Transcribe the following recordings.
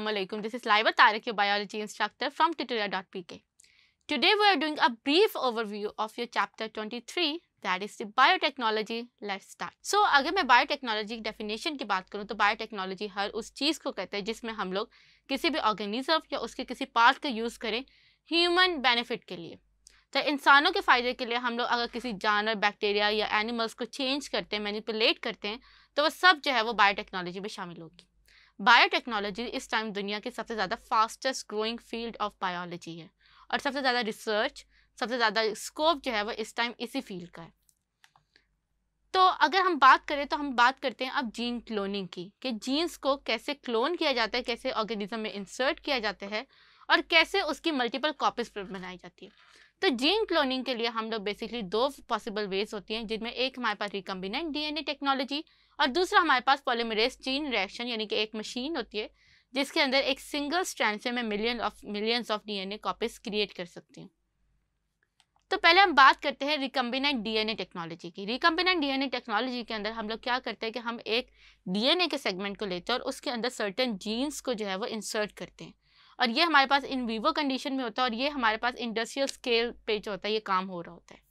Assalamualaikum. This is Laiva Tarek, your biology instructor from tutoria.pk. Today we are doing a brief overview of your chapter 23 that is biotechnology let start so अगर मैं biotechnology की definition की बात करूँ तो biotechnology हर उस चीज़ को कहते हैं जिसमें हम लोग किसी भी ऑर्गेनिज्म या उसके किसी पार्ट का यूज़ करें ह्यूमन बेनिफिट के लिए तो इंसानों के फ़ायदे के लिए हम लोग अगर किसी जानवर बैक्टीरिया या एनिमल्स को चेंज करते हैं मैनिपुलेट करते हैं तो वह सब जो है वो बायोटेक्नोलॉजी में शामिल होगी बायोटेक्नोलॉजी इस टाइम दुनिया की सबसे ज़्यादा fastest growing field of biology है और सबसे ज़्यादा रिसर्च सबसे ज़्यादा स्कोप जो है वो इस टाइम इसी फील्ड का है तो अगर हम बात करें तो हम बात करते हैं अब जीन क्लोनिंग की कि जीन्स को कैसे क्लोन किया जाता है कैसे ऑर्गेनिज्म में इंसर्ट किया जाता है और कैसे उसकी मल्टीपल कॉपीज बनाई जाती है तो जीन क्लोनिंग के लिए हम लोग बेसिकली दो पॉसिबल वेज होती हैं जिनमें एक हमारे पास रिकम्बिनेंट डीएनए टेक्नोलॉजी और दूसरा हमारे पास पॉलीमरेज चीन रिएक्शन यानी कि एक मशीन होती है जिसके अंदर एक सिंगल स्ट्रैंड से मैं million of millions of DNA copies create कर सकती हूँ तो पहले हम बात करते हैं रिकम्बिनेंट डीएनए टेक्नोलॉजी की रिकम्बिनेंट डीएनए टेक्नोलॉजी के अंदर हम लोग क्या करते हैं कि हम एक डीएनए के सेगमेंट को लेते हैं और उसके अंदर सर्टन जीन्स को जो है वो इंसर्ट करते हैं और ये हमारे पास इन वीवो कंडीशन में होता है और ये हमारे पास इंडस्ट्रियल स्केल पे जो होता है ये काम हो रहा होता है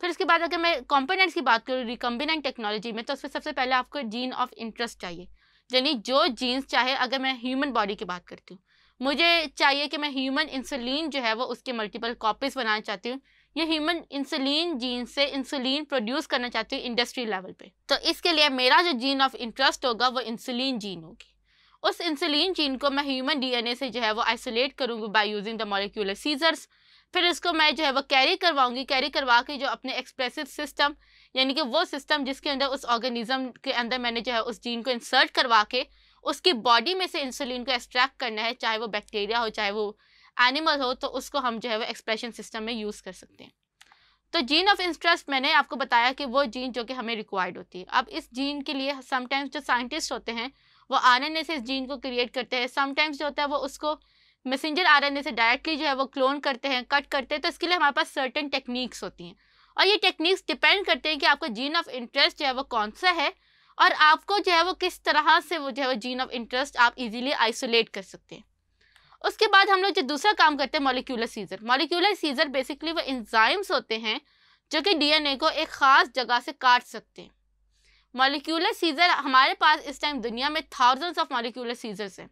फिर उसके बाद अगर मैं कॉम्पोनेंट्स की बात करूँ रिकम्बिनेंट टेक्नोलॉजी में तो उसमें सबसे पहले आपको जीन ऑफ इंटरेस्ट चाहिए यानी जो जीन्स चाहे अगर मैं ह्यूमन बॉडी की बात करती हूँ मुझे चाहिए कि मैं ह्यूमन इंसुलिन जो है वो उसके मल्टीपल कॉपीज बनाना चाहती हूँ ये ह्यूमन इंसुलिन जीन से इंसुलिन प्रोड्यूस करना चाहती हूँ इंडस्ट्री लेवल पे तो इसके लिए मेरा जो जीन ऑफ इंटरेस्ट होगा वो इंसुलिन जीन होगी उस इंसुलिन जीन को मैं ह्यूमन डीएनए से जो है वो आइसोलेट करूँगी by using the molecular scissors फिर इसको मैं जो है वो कैरी करवाऊंगी कैरी करवा के जो अपने एक्सप्रेसिव सिस्टम यानी कि वो सिस्टम जिसके अंदर उस ऑर्गेनिज्म के अंदर मैंने जो है उस जीन को इंसर्ट करवा के उसकी बॉडी में से इंसुलिन को एक्सट्रैक्ट करना है चाहे वो बैक्टीरिया हो चाहे वो एनिमल हो तो उसको हम जो है वो एक्सप्रेशन सिस्टम में यूज़ कर सकते हैं तो जीन ऑफ इंटरेस्ट मैंने आपको बताया कि वो जीन जो कि हमें रिक्वायर्ड होती है अब इस जीन के लिए समटाइम्स जो साइंटिस्ट होते हैं वो आर से इस जीन को क्रिएट करते हैं समटाइम्स जो होता है वो उसको मैसेंजर आरएनए से डायरेक्टली जो है वो क्लोन करते हैं कट करते हैं तो इसके लिए हमारे पास सर्टन टेक्निक्स होती हैं और ये टेक्निक्स डिपेंड करते हैं कि आपका जीन ऑफ इंटरेस्ट जो है वो कौन सा है और आपको जो है वो किस तरह से वो जो है वो जीन ऑफ इंटरेस्ट आप इजीली आइसोलेट कर सकते हैं उसके बाद हम लोग जो दूसरा काम करते हैं molecular scissor molecular scissor basically वो इंजाइम्स होते हैं जो कि डीएनए को एक ख़ास जगह से काट सकते हैं मॉलिक्यूलर सीजर हमारे पास इस टाइम दुनिया में थाउजेंड्स ऑफ मॉलिक्यूलर सीजर्स हैं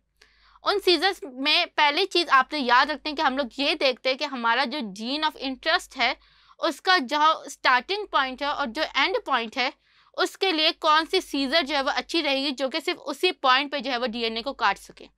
उन सीज़र्स में पहली चीज़ आप तो याद रखते हैं कि हम लोग ये देखते हैं कि हमारा जो जीन ऑफ इंटरेस्ट है उसका जो स्टार्टिंग पॉइंट है और जो एंड पॉइंट है उसके लिए कौन सी सीज़र जो है वो अच्छी रहेगी जो कि सिर्फ उसी पॉइंट पे जो है वो डीएनए को काट सके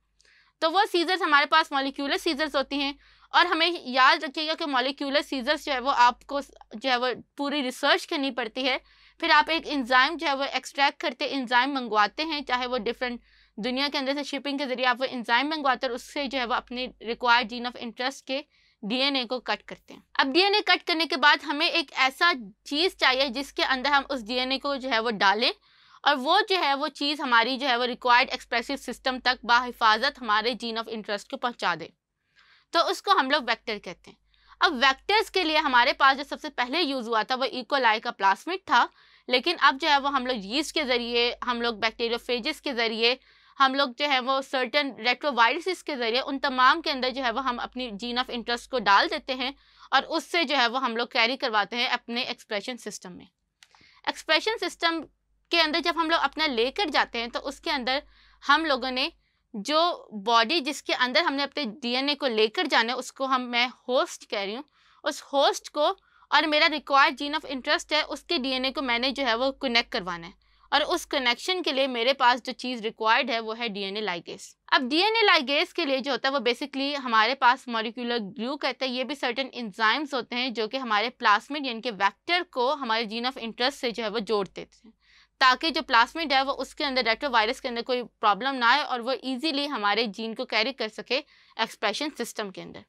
तो वो सीज़र्स हमारे पास मॉलिक्यूलर सीज़र्स होती हैं और हमें याद रखिएगा कि मॉलिक्यूलर सीज़र्स जो है वो आपको जो है वो पूरी रिसर्च करनी पड़ती है फिर आप एक इंजाइम जो है वो एक्सट्रैक्ट करते इंजाइम मंगवाते हैं चाहे वो डिफरेंट दुनिया के अंदर से शिपिंग के जरिए आप वो इंजाइम मंगवाते हैं उससे जो है वो अपने रिक्वायर्ड जीन ऑफ इंटरेस्ट के डीएनए को कट करते हैं अब डीएनए कट करने के बाद हमें एक ऐसा चीज़ चाहिए जिसके अंदर हम उस डीएनए को जो है वो डालें और वो जो है वो चीज़ हमारी जो है वो रिक्वायर्ड एक्सप्रेसिव सिस्टम तक बाहिफाजत हमारे जीन ऑफ इंटरेस्ट को पहुंचा दे तो उसको हम लोग वैक्टर कहते हैं अब वैक्टर्स के लिए हमारे पास जो सबसे पहले यूज़ हुआ था वो इकोलाई e का प्लास्मिक था लेकिन अब जो है वो हम लोग यीस्ट के ज़रिए हम लोग बैक्टीरियोफेजिस के ज़रिए हम लोग जो है वो सर्टन रेट्रोवायरसिस के ज़रिए उन तमाम के अंदर जो है वो हम अपनी जीन ऑफ इंटरेस्ट को डाल देते हैं और उससे जो है वो हम लोग कैरी करवाते हैं अपने एक्सप्रेशन सिस्टम में एक्सप्रेशन सिस्टम के अंदर जब हम लोग अपना लेकर जाते हैं तो उसके अंदर हम लोगों ने जो बॉडी जिसके अंदर हमने अपने डीएनए को लेकर जाना है उसको हम मैं होस्ट कह रही हूँ उस होस्ट को और मेरा रिक्वायर्ड जीन ऑफ इंटरेस्ट है उसके डीएनए को मैंने जो है वो कनेक्ट करवाना है और उस कनेक्शन के लिए मेरे पास जो चीज़ रिक्वायर्ड है वो है डीएनए लाइगेस अब डीएनए लाइगेस के लिए जो होता है वो बेसिकली हमारे पास मॉलिक्यूलर ग्लू कहते हैं ये भी सर्टन इंजाइम्स होते हैं जो कि हमारे प्लास्मिड यानी कि वैक्टर को हमारे जीन ऑफ इंटरेस्ट से जो है वो जोड़ देते हैं ताकि जो प्लास्मिड है वो उसके अंदर डेक्टो वायरस के अंदर कोई प्रॉब्लम ना आए और वो ईजिली हमारे जीन को कैरी कर सके एक्सप्रेशन सिस्टम के अंदर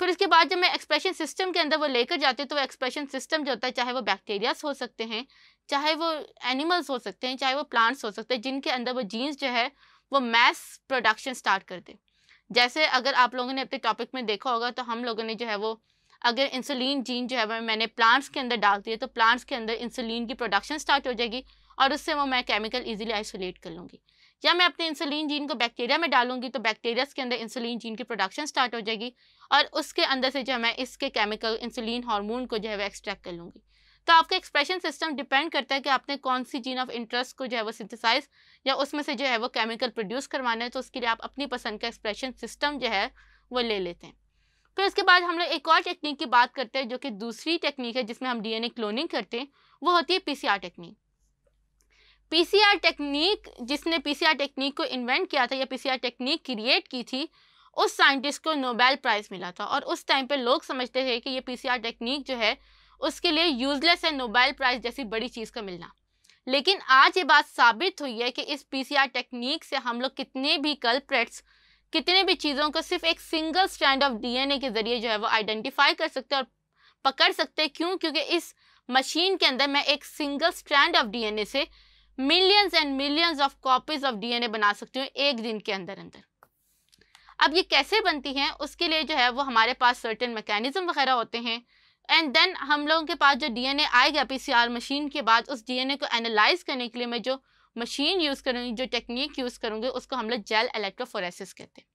फिर उसके बाद जब मैं एक्सप्रेशन सिस्टम के अंदर वो लेकर जाती हूँ तो वो एक्सप्रेशन सिस्टम जो होता है चाहे वो बैक्टीरियाज हो सकते हैं चाहे वो एनिमल्स हो सकते हैं चाहे वो प्लांट्स हो सकते हैं जिनके अंदर वो जीन्स जो है वो मैस प्रोडक्शन स्टार्ट कर दे जैसे अगर आप लोगों ने अपने टॉपिक में देखा होगा तो हम लोगों ने जो है वो अगर इंसुलिन जीन जो है मैंने प्लांट्स के अंदर डाल दिया तो प्लांट्स के अंदर इंसुलिन की प्रोडक्शन स्टार्ट हो जाएगी और उससे वो मैं केमिकल इजीली आइसोलेट कर लूँगी या मैं अपने इंसुलिन जीन को बैक्टीरिया में डालूंगी तो बैक्टीरिया के अंदर इंसुलिन जीन की प्रोडक्शन स्टार्ट हो जाएगी और उसके अंदर से जो है मैं इसके केमिकल इंसुलिन हार्मोन को जो है वो एक्सट्रैक्ट कर लूँगी तो आपका एक्सप्रेशन सिस्टम डिपेंड करता है कि आपने कौन सी जीन ऑफ इंटरेस्ट को जो है वो सिंथेसाइज या उसमें से जो है वो केमिकल प्रोड्यूस करवाना है तो उसके लिए आप अपनी पसंद का एक्सप्रेशन सिस्टम जो है वो ले लेते हैं फिर उसके बाद हम लोग एक और टेक्निक की बात करते हैं जो कि दूसरी टेक्निक है जिसमें हम डी क्लोनिंग करते हैं वो होती है पी टेक्निक पीसीआर टेक्निक जिसने पीसीआर टेक्निक को इन्वेंट किया था या पीसीआर टेक्निक क्रिएट की थी उस साइंटिस्ट को नोबेल प्राइज़ मिला था और उस टाइम पे लोग समझते थे कि ये पीसीआर टेक्निक जो है उसके लिए यूजलेस है नोबेल प्राइज जैसी बड़ी चीज़ का मिलना लेकिन आज ये बात साबित हुई है कि इस पीसीआर टेक्निक से हम लोग कितने भी कल्प्रेट्स कितने भी चीज़ों को सिर्फ एक सिंगल स्टैंड ऑफ डीएनए के जरिए जो है वो आइडेंटिफाई कर सकते हैं और पकड़ सकते हैं क्यों क्योंकि इस मशीन के अंदर मैं एक सिंगल स्टैंड ऑफ डीएनए से millions and millions of copies of DNA बना सकती हूँ एक दिन के अंदर अंदर अब ये कैसे बनती हैं उसके लिए जो है वो हमारे पास सर्टन मैकेनिज्म वगैरह होते हैं एंड देन हम लोगों के पास जो डीएनए आएगा पीसीआर मशीन के बाद उस डीएनए को एनालाइज करने के लिए मैं जो मशीन यूज़ करूँगी जो टेक्निक यूज़ करूँगी उसको हम लोग जेल इलेक्ट्रोफोरेसिस कहते हैं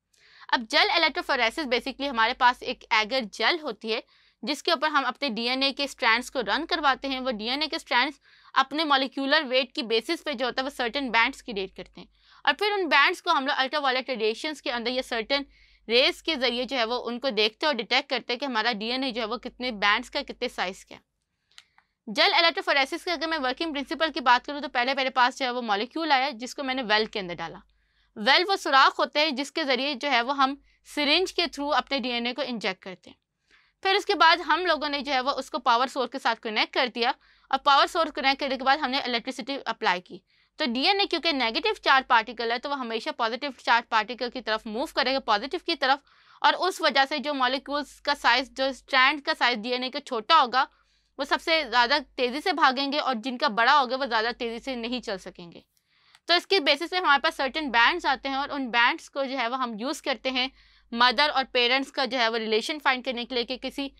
अब जेल इलेक्ट्रोफोरेसिस बेसिकली हमारे पास एक एगर जेल होती है जिसके ऊपर हम अपने डीएनए के स्ट्रैंड्स को रन करवाते हैं वो डीएनए के स्ट्रैंड्स अपने मॉलिक्यूलर वेट की बेसिस पे जो होता है वो सर्टन बैंड्स क्रिएट करते हैं और फिर उन बैंड्स को हम लोग अल्ट्रावायलेट रेडिएशन के अंदर या सर्टन रेस के जरिए जो है वो उनको देखते और डिटेक्ट करते हैं कि हमारा डीएनए जो है वो कितने बैंड्स का कितने साइज का जल इलेक्ट्रोफोरेसिस के अगर मैं वर्किंग प्रिंसिपल की बात करूँ तो पहले मेरे पास जो है वो मॉलिक्यूल आया जिसको मैंने वेल के अंदर डाला वेल वो सुराख होते हैं जिसके ज़रिए जो है वो हम सिरिंज के थ्रू अपने डीएनए को इंजेक्ट करते हैं फिर उसके बाद हम लोगों ने जो है वो उसको पावर सोर्स के साथ कनेक्ट कर दिया और पावर सोर्स कनेक्ट करने के बाद हमने इलेक्ट्रिसिटी अप्लाई की तो डीएनए क्योंकि नेगेटिव चार्ज पार्टिकल है तो वो हमेशा पॉजिटिव चार्ज पार्टिकल की तरफ मूव करेगा पॉजिटिव की तरफ और उस वजह से जो मॉलिक्यूल्स का साइज जो स्ट्रैंड का साइज डीएनए का छोटा होगा वो सबसे ज़्यादा तेज़ी से भागेंगे और जिनका बड़ा होगा वो ज़्यादा तेज़ी से नहीं चल सकेंगे तो इसके बेसिस पे हमारे पास सर्टेन बैंड्स आते हैं और उन बैंड्स को जो है वो हम यूज़ करते हैं मदर और पेरेंट्स का जो है वो रिलेशन फाइंड करने के लिए कि किसी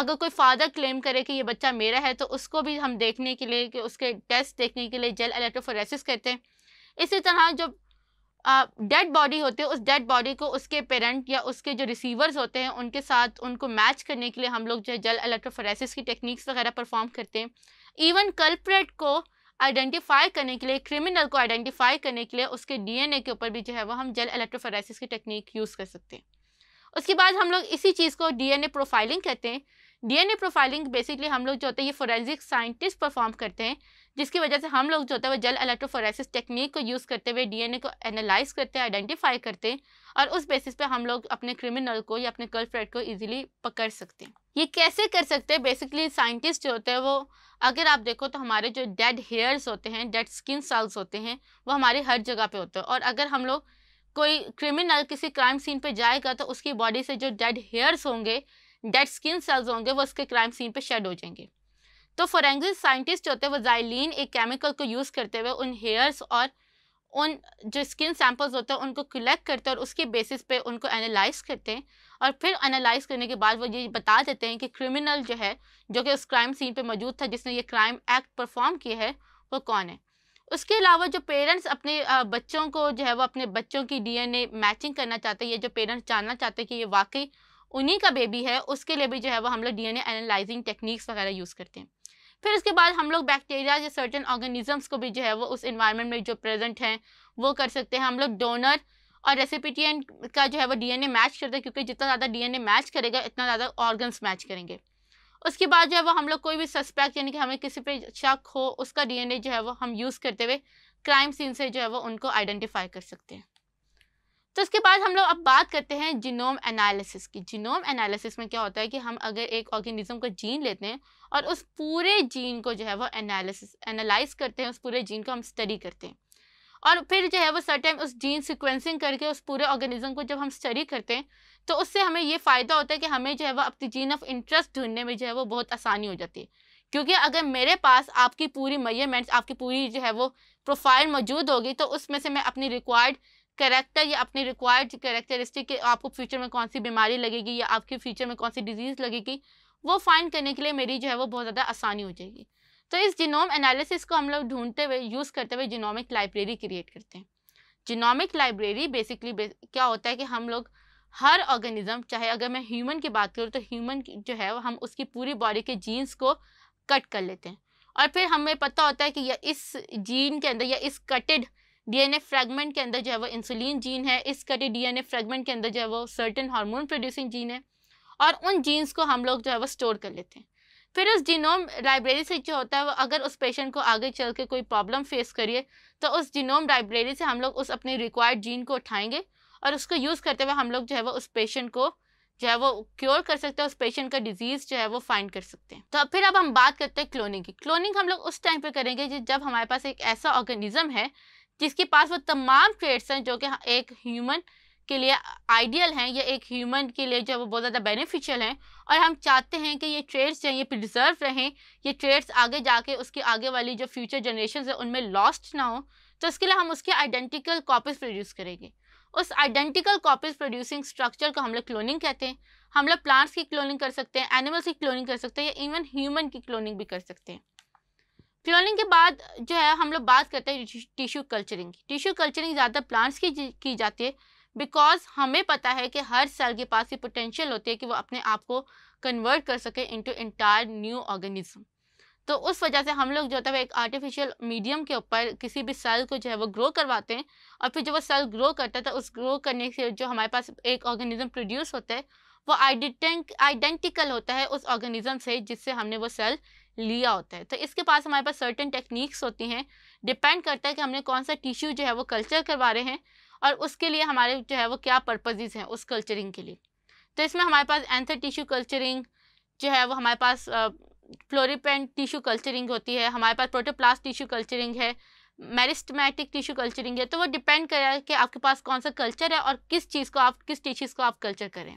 अगर कोई फादर क्लेम करे कि ये बच्चा मेरा है तो उसको भी हम देखने के लिए कि उसके टेस्ट देखने के लिए जेल इलेक्ट्रोफोरेसिस करते हैं इसी तरह जो डेड बॉडी होती है उस डेड बॉडी को उसके पेरेंट या उसके जो रिसीवर्स होते हैं उनके साथ उनको मैच करने के लिए हम लोग जो है जल इलेक्ट्रोफोरेसिस की टेक्निक्स वगैरह परफॉर्म करते हैं इवन कल्प्रेट को आइडेंटिफाई करने के लिए क्रिमिनल को आइडेंटिफाई करने के लिए उसके डीएनए के ऊपर भी जो है वो हम जेल इलेक्ट्रोफोरेसिस की टेक्निक यूज़ कर सकते हैं उसके बाद हम लोग इसी चीज़ को डीएनए प्रोफाइलिंग कहते हैं डीएनए प्रोफाइलिंग बेसिकली हम लोग जो होते हैं ये फोरेंसिक साइंटिस्ट परफॉर्म करते हैं जिसकी वजह से हम लोग जो होते हैं वो जल अलेक्ट्रोफोरेसिस टेक्निक को यूज़ करते हुए डीएनए को एनालाइज करते हैं आइडेंटिफाई करते हैं और उस बेसिस पे हम लोग अपने क्रिमिनल को या अपने कल्प्रेट को ईजिली पकड़ सकते हैं ये कैसे कर सकते हैं बेसिकली साइंटिस्ट जो होते हैं वो अगर आप देखो तो हमारे जो डेड हेयर्स होते हैं डेड स्किन सेल्स होते हैं वो हमारे हर जगह पर होते हैं और अगर हम लोग कोई क्रिमिनल किसी क्राइम सीन पे जाएगा तो उसकी बॉडी से जो डेड हेयर्स होंगे डेड स्किन सेल्स होंगे वो उसके क्राइम सीन पे शेड हो जाएंगे तो फॉरेंसिक साइंटिस्ट होते हैं वो जाइलिन एक केमिकल को यूज़ करते हुए उन हेयर्स और उन जो स्किन सैम्पल्स होते हैं उनको कलेक्ट करते हैं और उसके बेसिस पे उनको एनालाइज करते हैं और फिर एनालाइज करने के बाद वो ये बता देते हैं कि क्रिमिनल जो है जो कि उस क्राइम सीन पे मौजूद था जिसने ये क्राइम एक्ट परफॉर्म किया है वो कौन है उसके अलावा जो पेरेंट्स अपने बच्चों को जो है वो अपने बच्चों की डीएनए मैचिंग करना चाहते हैं ये जो पेरेंट्स जानना चाहते हैं कि ये वाकई उन्हीं का बेबी है उसके लिए भी जो है वो हम लोग डी एनालाइजिंग टेक्निक्स वगैरह यूज़ करते हैं फिर इसके बाद हम लोग बैक्टीरिया या सर्टन ऑर्गेनिजम्स को भी जो है वो उस इन्वायरमेंट में जो प्रेजेंट हैं वो कर सकते हैं हम लोग डोनर और रेसिपिटियन का जो है वो डीएनए मैच करते हैं क्योंकि जितना ज़्यादा डीएनए मैच करेगा इतना ज़्यादा ऑर्गन्स मैच करेंगे उसके बाद जो है वो हम लोग कोई भी सस्पेक्ट यानी कि हमें किसी पे शक हो उसका डीएनए जो है वो हम यूज़ करते हुए क्राइम सीन से जो है वो उनको आइडेंटिफाई कर सकते हैं तो इसके बाद हम लोग अब बात करते हैं जीनोम एनालिसिस की जीनोम एनालिसिस में क्या होता है कि हम अगर एक ऑर्गेनिज्म का जीन लेते हैं और उस पूरे जीन को जो है वो एनालिसिस एनालाइज करते हैं उस पूरे जीन को हम स्टडी करते हैं और फिर जो है वो सर्टेन उस जीन सिक्वेंसिंग करके उस पूरे ऑर्गेनिज्म को जब हम स्टडी करते हैं तो उससे हमें ये फ़ायदा होता है कि हमें जो है वो अपनी जीन ऑफ इंटरेस्ट ढूंढने में जो है वो बहुत आसानी हो जाती है क्योंकि अगर मेरे पास आपकी पूरी मैयरमेंट्स आपकी पूरी जो है वो प्रोफाइल मौजूद होगी तो उसमें से मैं अपनी रिक्वायर्ड करेक्टर या अपने रिक्वायर्ड करेक्टरिस्टिक के आपको फ्यूचर में कौन सी बीमारी लगेगी या आपके फ्यूचर में कौन सी डिजीज़ लगेगी वो फाइंड करने के लिए मेरी जो है वो बहुत ज़्यादा आसानी हो जाएगी तो इस जिनोम एनालिसिस को हम लोग ढूंढते हुए यूज़ करते हुए जिनोमिक लाइब्रेरी क्रिएट करते हैं जिनोमिक लाइब्रेरी बेसिकली क्या होता है कि हम लोग हर ऑर्गेनिज्म चाहे अगर मैं ह्यूमन की बात करूँ तो ह्यूमन जो है हम उसकी पूरी बॉडी के जीन्स को कट कर लेते हैं और फिर हमें पता होता है कि या इस जीन के अंदर या इस कटेड डीएनए फ्रेगमेंट के अंदर जो है वो इंसुलिन जीन है इस कटे डीएनए फ्रेगमेंट के अंदर जो है वो सर्टन हार्मोन प्रोड्यूसिंग जीन है और उन जीन्स को हम लोग जो है वो स्टोर कर लेते हैं फिर उस जीनोम लाइब्रेरी से जो होता है वो अगर उस पेशेंट को आगे चल के कोई प्रॉब्लम फेस करिए तो उस जीनोम लाइब्रेरी से हम लोग उस अपने रिक्वायर्ड जीन को उठाएंगे और उसको यूज़ करते हुए हम लोग जो है वो उस पेशेंट को जो है वो क्योर कर सकते हैं उस पेशेंट का डिजीज़ जो है वो फाइंड कर सकते हैं तो फिर अब हम बात करते हैं क्लोनिंग की क्लोनिंग हम लोग उस टाइम पे करेंगे जब हमारे पास एक ऐसा ऑर्गेनिज्म है जिसके पास वो तमाम ट्रेड्स हैं जो कि एक ह्यूमन के लिए आइडियल हैं या एक ह्यूमन के लिए जो वो बहुत ज़्यादा बेनिफिशियल हैं और हम चाहते हैं कि ये ट्रेड्स जो हैं ये प्रिजर्व रहें ये ट्रेड्स आगे जाके उसकी आगे वाली जो फ्यूचर जनरेशन है उनमें लॉस्ट ना हो तो इसके लिए हम उसके आइडेंटिकल कॉपीज़ प्रोड्यूस करेंगे उस आइडेंटिकल कॉपीज़ प्रोड्यूसिंग स्ट्रक्चर को हम लोग क्लोनिंग कहते हैं हम लोग प्लांट्स की क्लोनिंग कर सकते हैं एनिमल्स की क्लोनिंग कर सकते हैं या इवन ह्यूमन की क्लोनिंग भी कर सकते हैं क्लोनिंग के बाद जो है हम लोग बात करते हैं टिश्यू कल्चरिंग की टिश्यू कल्चरिंग ज़्यादा प्लांट्स की की जाती है बिकॉज हमें पता है कि हर सेल के पास ये पोटेंशियल होती है कि वो अपने आप को कन्वर्ट कर सके इनटू एंटायर न्यू ऑर्गेनिज्म तो उस वजह से हम लोग जो होता है एक आर्टिफिशियल मीडियम के ऊपर किसी भी सेल को जो है वो ग्रो करवाते हैं और फिर जब वो सेल ग्रो करता है तो उस ग्रो करने से जो हमारे पास एक ऑर्गेनिज्म प्रोड्यूस होता है वो आइडेंटिकल होता है उस ऑर्गेनिज्म से जिससे हमने वो सेल लिया होता है तो इसके पास हमारे पास सर्टेन टेक्निक्स होती हैं डिपेंड करता है कि हमने कौन सा टिश्यू जो है वो कल्चर करवा रहे हैं और उसके लिए हमारे जो है वो क्या पर्पजेज़ हैं उस कल्चरिंग के लिए तो इसमें हमारे पास एंथर टिश्यू कल्चरिंग जो है वो हमारे पास फ्लोरिपेंट टिश्यू कल्चरिंग होती है हमारे पास प्रोटोप्लास्ट टिश्यू कल्चरिंग है मेरिस्टमैटिक टिश्यू कल्चरिंग है तो वो डिपेंड करेगा कि आपके पास कौन सा कल्चर है और किस चीज़ को आप किस टिश्यूज़ को आप कल्चर करें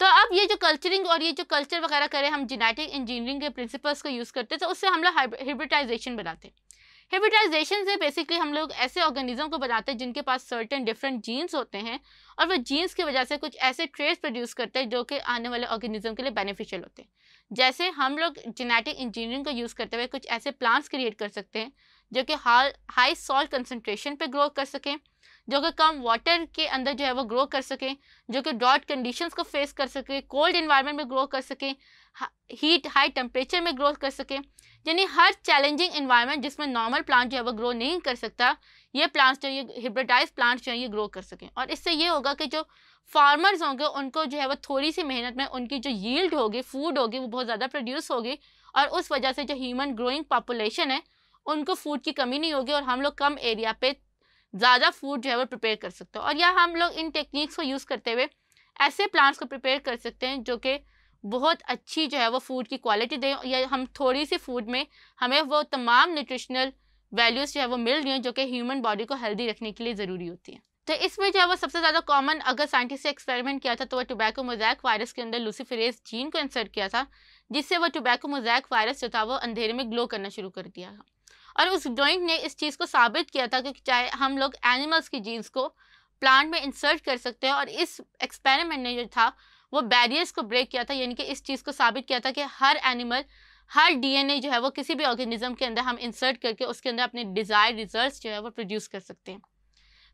तो अब ये जो कल्चरिंग और ये जो कल्चर वगैरह करें हम जेनेटिक इंजीनियरिंग के प्रिंसिपल्स को यूज़ करते हैं तो उससे हम लोग हिब्रिटाइजेशन बनाते हैं हिब्रिटाइजेशन से बेसिकली हम लोग ऐसे ऑर्गेनिज्म को बनाते हैं जिनके पास सर्टेन डिफरेंट जीन्स होते हैं और वो जीन्स की वजह से कुछ ऐसे ट्रेस प्रोड्यूस करते हैं जो कि आने वाले ऑर्गेनिज्म के लिए बेनिफिशियल होते हैं जैसे हम लोग जेनेटिक इंजीनियरिंग को यूज़ करते हुए कुछ ऐसे प्लांट्स क्रिएट कर सकते हैं जो कि हाई सॉल्ट कंसनट्रेशन पर ग्रो कर सकें जो कि कम वाटर के अंदर जो है वो ग्रो कर सकें जो कि ड्रॉट कंडीशंस को फेस कर सकें कोल्ड इन्वायरमेंट में ग्रो कर सकें हीट हाई टेम्परेचर में ग्रो कर सकें यानी हर चैलेंजिंग इन्वायरमेंट जिसमें नॉर्मल प्लांट जो है वो ग्रो नहीं कर सकता ये प्लांट्स जो ये हिब्रिडाइज प्लांट्स जो है ये ग्रो कर सकें और इससे ये होगा कि जो फार्मर्स होंगे उनको जो है वो थोड़ी सी मेहनत में उनकी जो यील्ड होगी फूड होगी वो बहुत ज़्यादा प्रोड्यूस होगी और उस वजह से जो ह्यूमन ग्रोइंग पॉपुलेशन है उनको फूड की कमी नहीं होगी और हम लोग कम एरिया पे ज़्यादा फूड जो है वो प्रिपेयर कर सकते हो और यह हम लोग इन टेक्निक्स को यूज़ करते हुए ऐसे प्लांट्स को प्रिपेयर कर सकते हैं जो कि बहुत अच्छी जो है वो फूड की क्वालिटी दें या हम थोड़ी सी फूड में हमें वो तमाम न्यूट्रिशनल वैल्यूज़ जो है वो मिल रही हैं जो कि ह्यूमन बॉडी को हेल्दी रखने के लिए ज़रूरी होती हैं तो इसमें जो है वो सबसे ज़्यादा कॉमन अगर साइंटिस्ट ने एक्सपेरिमेंट किया था तो वो टोबैको मोजैक वायरस के अंदर लूसीफेरेज जीन को इंसर्ट किया था जिससे वो टोबैको मोजैक वायरस जो था वो अंधेरे में ग्लो करना शुरू कर दिया था और उस ड्राइंग ने इस चीज़ को साबित किया था कि चाहे हम लोग एनिमल्स की जीन्स को प्लांट में इंसर्ट कर सकते हैं और इस एक्सपेरिमेंट ने जो था वो बैरियर्स को ब्रेक किया था यानी कि इस चीज़ को साबित किया था कि हर एनिमल हर डीएनए जो है वो किसी भी ऑर्गेनिज्म के अंदर हम इंसर्ट करके उसके अंदर अपने डिज़ायर रिजल्ट जो है वो प्रोड्यूस कर सकते हैं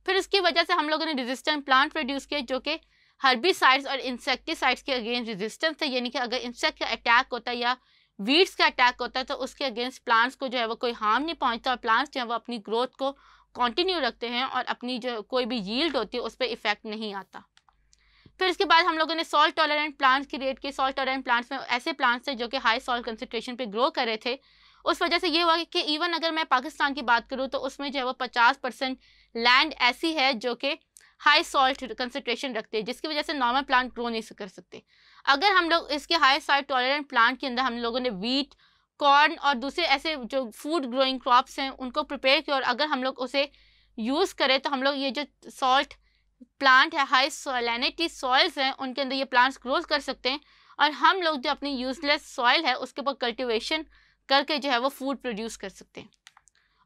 फिर उसकी वजह से हम लोगों ने रेजिस्टेंट प्लांट प्रोड्यूस किए जो कि साइड्स और इंसेक्टिसाइड्स के अगेंस्ट रेजिस्टेंस थे यानी कि अगर इंसेक्ट का अटैक होता है या वीड्स का अटैक होता है तो उसके अगेंस्ट प्लांट्स को जो है वो कोई हार्म नहीं पहुंचता और प्लांट्स जो है वो अपनी ग्रोथ को कंटिन्यू रखते हैं और अपनी जो कोई भी यील्ड होती है उस पर इफेक्ट नहीं आता फिर इसके बाद हम लोगों ने सॉल्ट टॉलरेंट प्लांट्स क्रिएट किए सॉल्ट टॉलरेंट प्लांट्स में ऐसे प्लांट्स थे जो कि हाई सॉल्ट कंसनट्रेशन पे ग्रो कर रहे थे उस वजह से ये हुआ कि इवन अगर मैं पाकिस्तान की बात करूँ तो उसमें जो है वो पचास परसेंट लैंड ऐसी है जो कि हाई सॉल्ट कंसनट्रेशन रखते हैं जिसकी वजह से नॉर्मल प्लांट ग्रो नहीं कर सकते अगर हम लोग इसके हाई साइड टॉलरेंट प्लांट के अंदर हम लोगों ने वीट कॉर्न और दूसरे ऐसे जो फूड ग्रोइंग क्रॉप्स हैं उनको प्रिपेयर किया और अगर हम लोग उसे यूज़ करें तो हम लोग ये जो सॉल्ट प्लांट है हाई सोलैनिटी सॉइल्स हैं उनके अंदर ये प्लांट्स ग्रोथ कर सकते हैं और हम लोग जो अपनी यूजलेस सॉइल है उसके ऊपर कल्टिवेशन करके जो है वो फूड प्रोड्यूस कर सकते हैं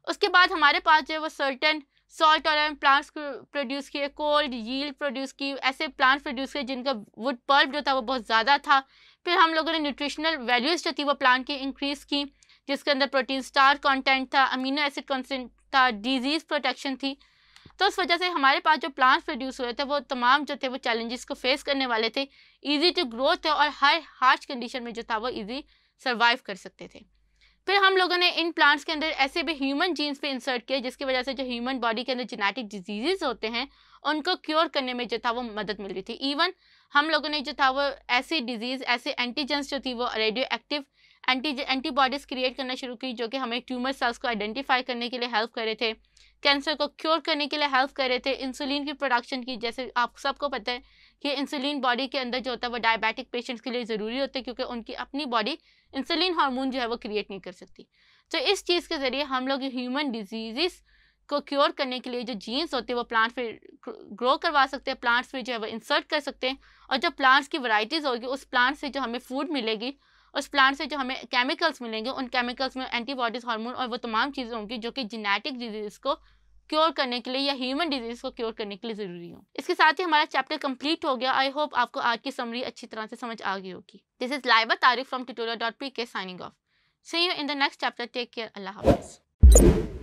उसके बाद हमारे पास जो है वो certain salt tolerant plants produce किए कोल्ड यील्ड प्रोड्यूस की ऐसे प्लांट्स प्रोड्यूस किए जिनका वुड पल्प जो था वो बहुत ज़्यादा था फिर हम लोगों ने न्यूट्रिशनल वैल्यूज़ जो थी वो प्लांट की इंक्रीज़ की जिसके अंदर प्रोटीन स्टार कंटेंट था अमीनो एसिड कंसेंट था डिजीज़ प्रोटेक्शन थी तो उस वजह से हमारे पास जो प्लांट्स प्रोड्यूस हुए थे वो तमाम जो थे वो चैलेंजेस को फेस करने वाले थे ईजी टू ग्रोथ थे और हर हार्श कंडीशन में जो था वो ईजी सर्वाइव कर सकते थे फिर हम लोगों ने इन प्लांट्स के अंदर ऐसे भी ह्यूमन जीन्स पे इंसर्ट किए जिसकी वजह से जो ह्यूमन बॉडी के अंदर जेनेटिक डिजीजेज होते हैं उनको क्योर करने में जो था वो मदद मिल रही थी इवन हम लोगों ने जो था वो ऐसी डिजीज़ ऐसे एंटीजेंस जो थी वो radioactive anti antibodies create करना शुरू की जो कि हमें ट्यूमर सेल्स को आइडेंटिफाई करने के लिए हेल्प कर रहे थे कैंसर को क्योर करने के लिए हेल्प कर रहे थे इंसुलिन की प्रोडक्शन की जैसे आप सबको पता है कि इंसुलिन बॉडी के अंदर जो होता है वो डायबिटिक पेशेंट्स के लिए ज़रूरी होता है क्योंकि उनकी अपनी बॉडी इंसुलिन हार्मोन जो है वो क्रिएट नहीं कर सकती तो इस चीज़ के ज़रिए हम लोग ह्यूमन डिजीज़ को क्योर करने के लिए जो जीन्स होते हैं वो प्लांट्स फिर ग्रो करवा सकते हैं प्लांट्स में जो है वो इंसर्ट कर सकते हैं और जो प्लांट्स की वैरायटीज़ होगी उस प्लांट से जो हमें फूड मिलेगी उस प्लांट से जो हमें केमिकल्स मिलेंगे उन केमिकल्स में एंटीबॉडीज़ हार्मोन और वो तमाम चीज़ें होंगी जो कि जेनेटिक डिजीज़ को क्योर करने के लिए या ह्यूमन डिजीज को क्योर करने के लिए ज़रूरी हो इसके साथ ही हमारा चैप्टर कंप्लीट हो गया आई होप आपको आज की समरी अच्छी तरह से समझ आ गई होगी this is Laiba Tarif from Tutoria dot P K signing off see you in the next chapter take care Allah हाफिज़